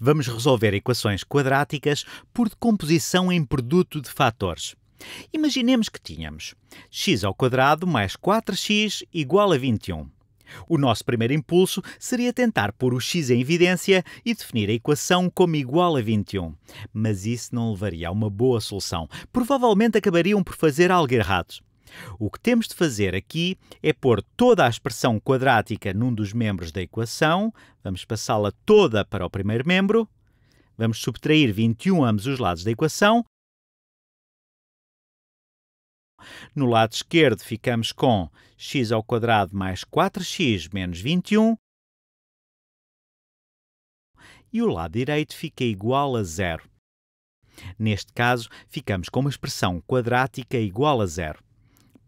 Vamos resolver equações quadráticas por decomposição em produto de fatores. Imaginemos que tínhamos x ao quadrado mais 4x igual a 21. O nosso primeiro impulso seria tentar pôr o x em evidência e definir a equação como igual a 21. Mas isso não levaria a uma boa solução. Provavelmente acabariam por fazer algo errado. O que temos de fazer aqui é pôr toda a expressão quadrática num dos membros da equação, vamos passá-la toda para o primeiro membro, vamos subtrair 21 ambos os lados da equação. No lado esquerdo ficamos com x ao quadrado mais 4x menos 21 e o lado direito fica igual a zero. Neste caso, ficamos com uma expressão quadrática igual a zero.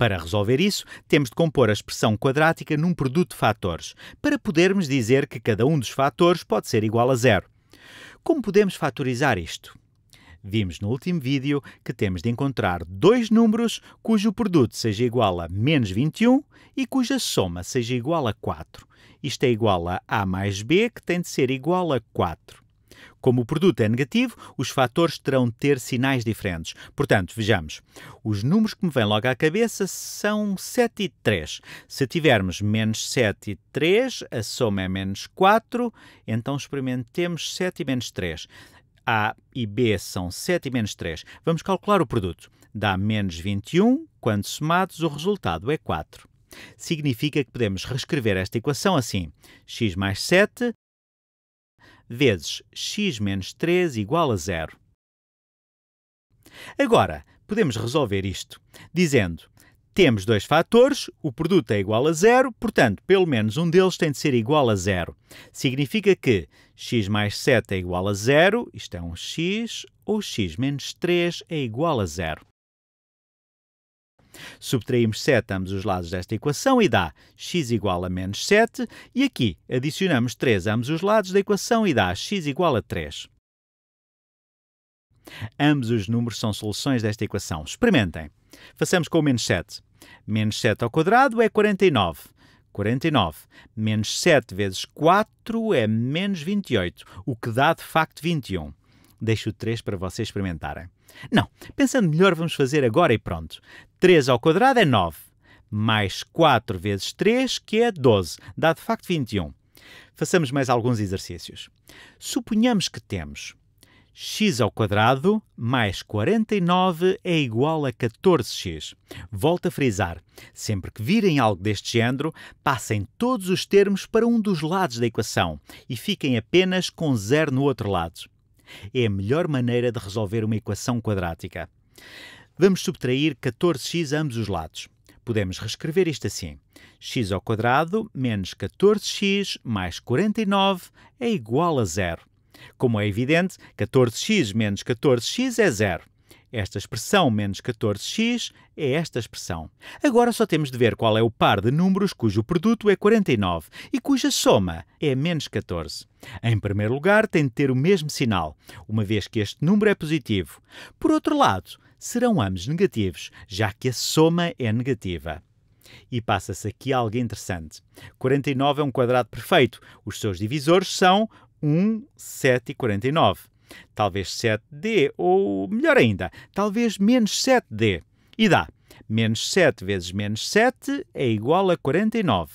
Para resolver isso, temos de compor a expressão quadrática num produto de fatores, para podermos dizer que cada um dos fatores pode ser igual a zero. Como podemos fatorizar isto? Vimos no último vídeo que temos de encontrar dois números cujo produto seja igual a menos 21 e cuja soma seja igual a 4. Isto é igual a a mais b, que tem de ser igual a 4. Como o produto é negativo, os fatores terão de ter sinais diferentes. Portanto, vejamos, os números que me vêm logo à cabeça são 7 e 3. Se tivermos menos 7 e 3, a soma é menos 4, então experimentemos 7 e menos 3. A e B são 7 e menos 3. Vamos calcular o produto. Dá menos 21, quando somados o resultado é 4. Significa que podemos reescrever esta equação assim: x mais 7 vezes x menos 3 igual a zero. Agora, podemos resolver isto dizendo temos dois fatores, o produto é igual a zero, portanto, pelo menos um deles tem de ser igual a zero. Significa que x mais 7 é igual a zero, isto é um x, ou x menos 3 é igual a zero. Subtraímos 7 a ambos os lados desta equação e dá x igual a menos 7, e aqui adicionamos 3 a ambos os lados da equação e dá x igual a 3. Ambos os números são soluções desta equação. Experimentem. Façamos com o menos 7. Menos 7 ao quadrado é 49. 49 menos 7 vezes 4 é menos 28, o que dá de facto 21. Deixo três para vocês experimentarem. Não, pensando melhor, vamos fazer agora e pronto. 3 ao quadrado é 9, mais 4 vezes 3, que é 12, dá de facto 21. Façamos mais alguns exercícios. Suponhamos que temos x ao quadrado mais 49 é igual a 14x. Volto a frisar, sempre que virem algo deste género, passem todos os termos para um dos lados da equação e fiquem apenas com zero no outro lado é a melhor maneira de resolver uma equação quadrática. Vamos subtrair 14x a ambos os lados. Podemos reescrever isto assim. x ao quadrado menos 14x mais 49 é igual a zero. Como é evidente, 14x menos 14x é zero. Esta expressão menos 14x é esta expressão. Agora só temos de ver qual é o par de números cujo produto é 49 e cuja soma é menos 14. Em primeiro lugar, tem de ter o mesmo sinal, uma vez que este número é positivo. Por outro lado, serão ambos negativos, já que a soma é negativa. E passa-se aqui algo interessante. 49 é um quadrado perfeito. Os seus divisores são 1, 7 e 49 talvez 7D, ou melhor ainda, talvez menos 7D. E dá. Menos 7 vezes menos 7 é igual a 49.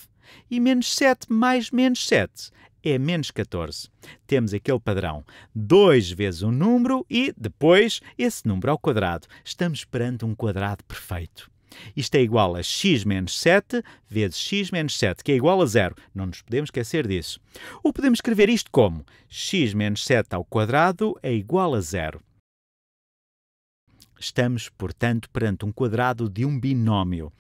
E menos 7 mais menos 7 é menos 14. Temos aquele padrão. 2 vezes um número e, depois, esse número ao quadrado. Estamos perante um quadrado perfeito. Isto é igual a x menos 7 vezes x menos 7, que é igual a zero. Não nos podemos esquecer disso. Ou podemos escrever isto como x menos 7 ao quadrado é igual a zero. Estamos, portanto, perante um quadrado de um binómio.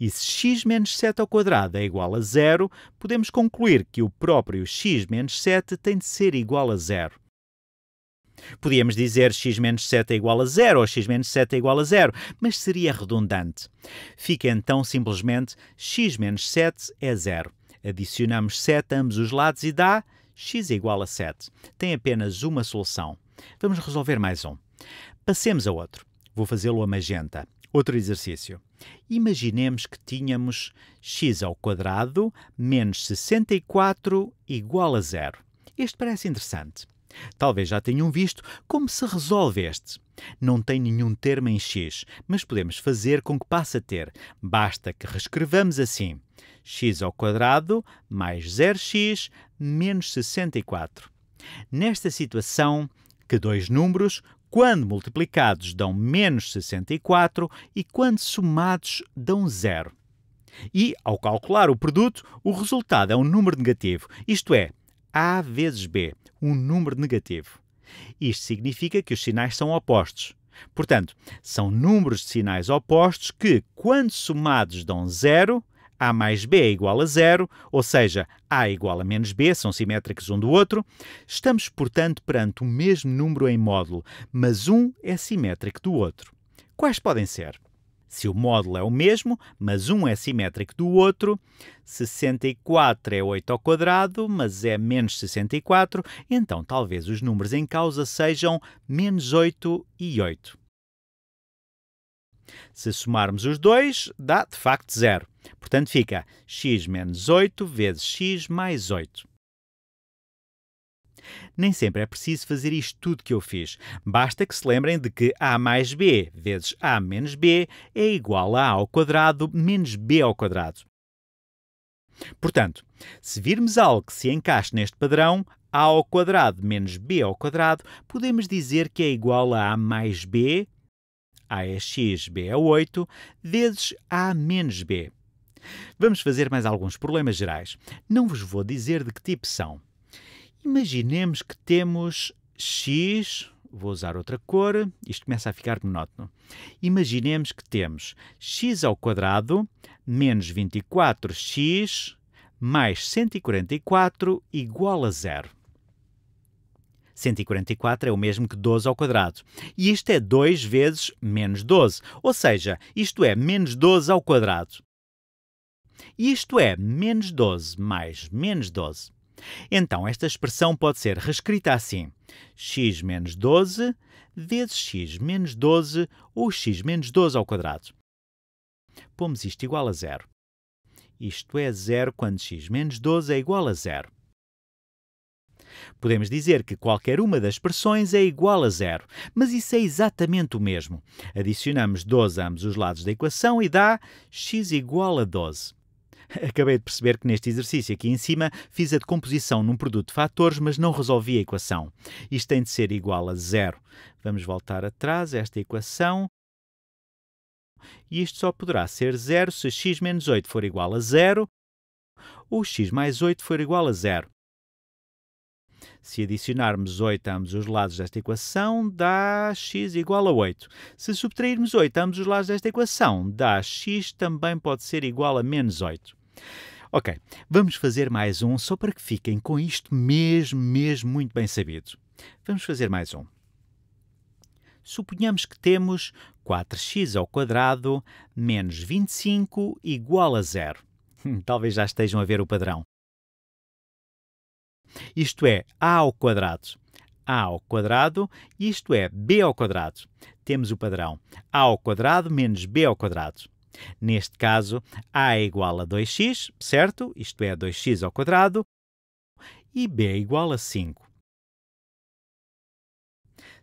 E se x menos 7 ao quadrado é igual a zero, podemos concluir que o próprio x menos 7 tem de ser igual a zero. Podíamos dizer x menos 7 é igual a zero ou x menos 7 é igual a zero, mas seria redundante. Fica então simplesmente x menos 7 é zero. Adicionamos 7 a ambos os lados e dá x é igual a 7. Tem apenas uma solução. Vamos resolver mais um. Passemos a outro. Vou fazê-lo a magenta. Outro exercício. Imaginemos que tínhamos x ao quadrado menos 64 igual a zero. Este parece interessante. Talvez já tenham visto como se resolve este. Não tem nenhum termo em X, mas podemos fazer com que passe a ter. Basta que reescrevamos assim: x ao quadrado mais 0x menos 64. Nesta situação, que dois números, quando multiplicados, dão menos 64 e quando somados, dão zero. E, ao calcular o produto, o resultado é um número negativo, isto é, a vezes B, um número negativo. Isto significa que os sinais são opostos. Portanto, são números de sinais opostos que, quando somados, dão zero, a mais B é igual a zero, ou seja, A igual a menos B, são simétricos um do outro. Estamos, portanto, perante o mesmo número em módulo, mas um é simétrico do outro. Quais podem ser? se o módulo é o mesmo, mas um é simétrico do outro, 64 é 8 ao quadrado, mas é menos 64, então talvez os números em causa sejam menos 8 e 8. Se somarmos os dois, dá de facto zero. Portanto, fica x menos 8 vezes x mais 8. Nem sempre é preciso fazer isto tudo que eu fiz. Basta que se lembrem de que a mais b vezes a menos b é igual a a ao quadrado menos b ao quadrado. Portanto, se virmos algo que se encaixe neste padrão, a ao quadrado menos b ao quadrado, podemos dizer que é igual a a mais b, a é x, b é 8, vezes a menos b. Vamos fazer mais alguns problemas gerais. Não vos vou dizer de que tipo são. Imaginemos que temos X, vou usar outra cor, isto começa a ficar monótono. Imaginemos que temos x ao quadrado menos 24x mais 144 igual a zero. 144 é o mesmo que 12 ao quadrado. E isto é 2 vezes menos 12, ou seja, isto é menos 12 ao quadrado. Isto é menos 12 mais menos 12. Então, esta expressão pode ser reescrita assim: x menos 12 vezes x menos 12 ou x menos 12 ao quadrado. Pomos isto igual a zero. Isto é zero quando x menos 12 é igual a zero. Podemos dizer que qualquer uma das expressões é igual a zero, mas isso é exatamente o mesmo. Adicionamos 12 a ambos os lados da equação e dá x igual a 12. Acabei de perceber que neste exercício aqui em cima fiz a decomposição num produto de fatores, mas não resolvi a equação. Isto tem de ser igual a zero. Vamos voltar atrás esta equação. E isto só poderá ser zero se x menos 8 for igual a zero ou x mais 8 for igual a zero. Se adicionarmos 8 a ambos os lados desta equação, dá x igual a 8. Se subtrairmos 8 a ambos os lados desta equação, dá x também pode ser igual a menos 8. Ok, vamos fazer mais um só para que fiquem com isto mesmo, mesmo muito bem sabido. Vamos fazer mais um. Suponhamos que temos 4x ao quadrado menos 25 igual a zero. Hum, talvez já estejam a ver o padrão. Isto é a ao quadrado. a ao quadrado, isto é b ao quadrado. Temos o padrão a ao quadrado menos b ao quadrado. Neste caso, a é igual a 2x, certo? Isto é 2x ao quadrado, e b é igual a 5.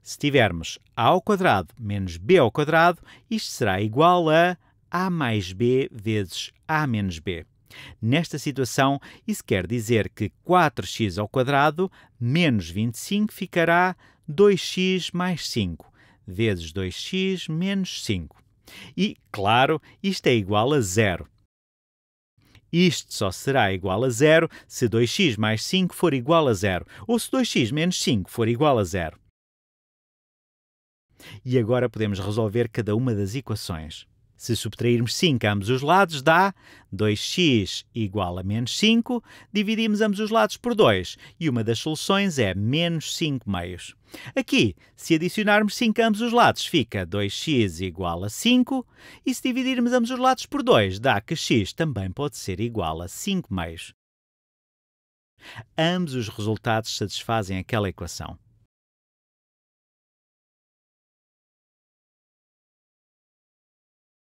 Se tivermos a ao quadrado menos b ao quadrado, isto será igual a a mais b vezes a menos b. Nesta situação, isso quer dizer que 4x ao quadrado menos 25 ficará 2x mais 5 vezes 2x menos 5. E, claro, isto é igual a zero. Isto só será igual a zero se 2x mais 5 for igual a zero, ou se 2x menos 5 for igual a zero. E agora podemos resolver cada uma das equações. Se subtrairmos 5 a ambos os lados, dá 2x igual a menos 5. Dividimos ambos os lados por 2 e uma das soluções é menos 5 meios. Aqui, se adicionarmos 5 a ambos os lados, fica 2x igual a 5. E se dividirmos ambos os lados por 2, dá que x também pode ser igual a 5 meios. Ambos os resultados satisfazem aquela equação.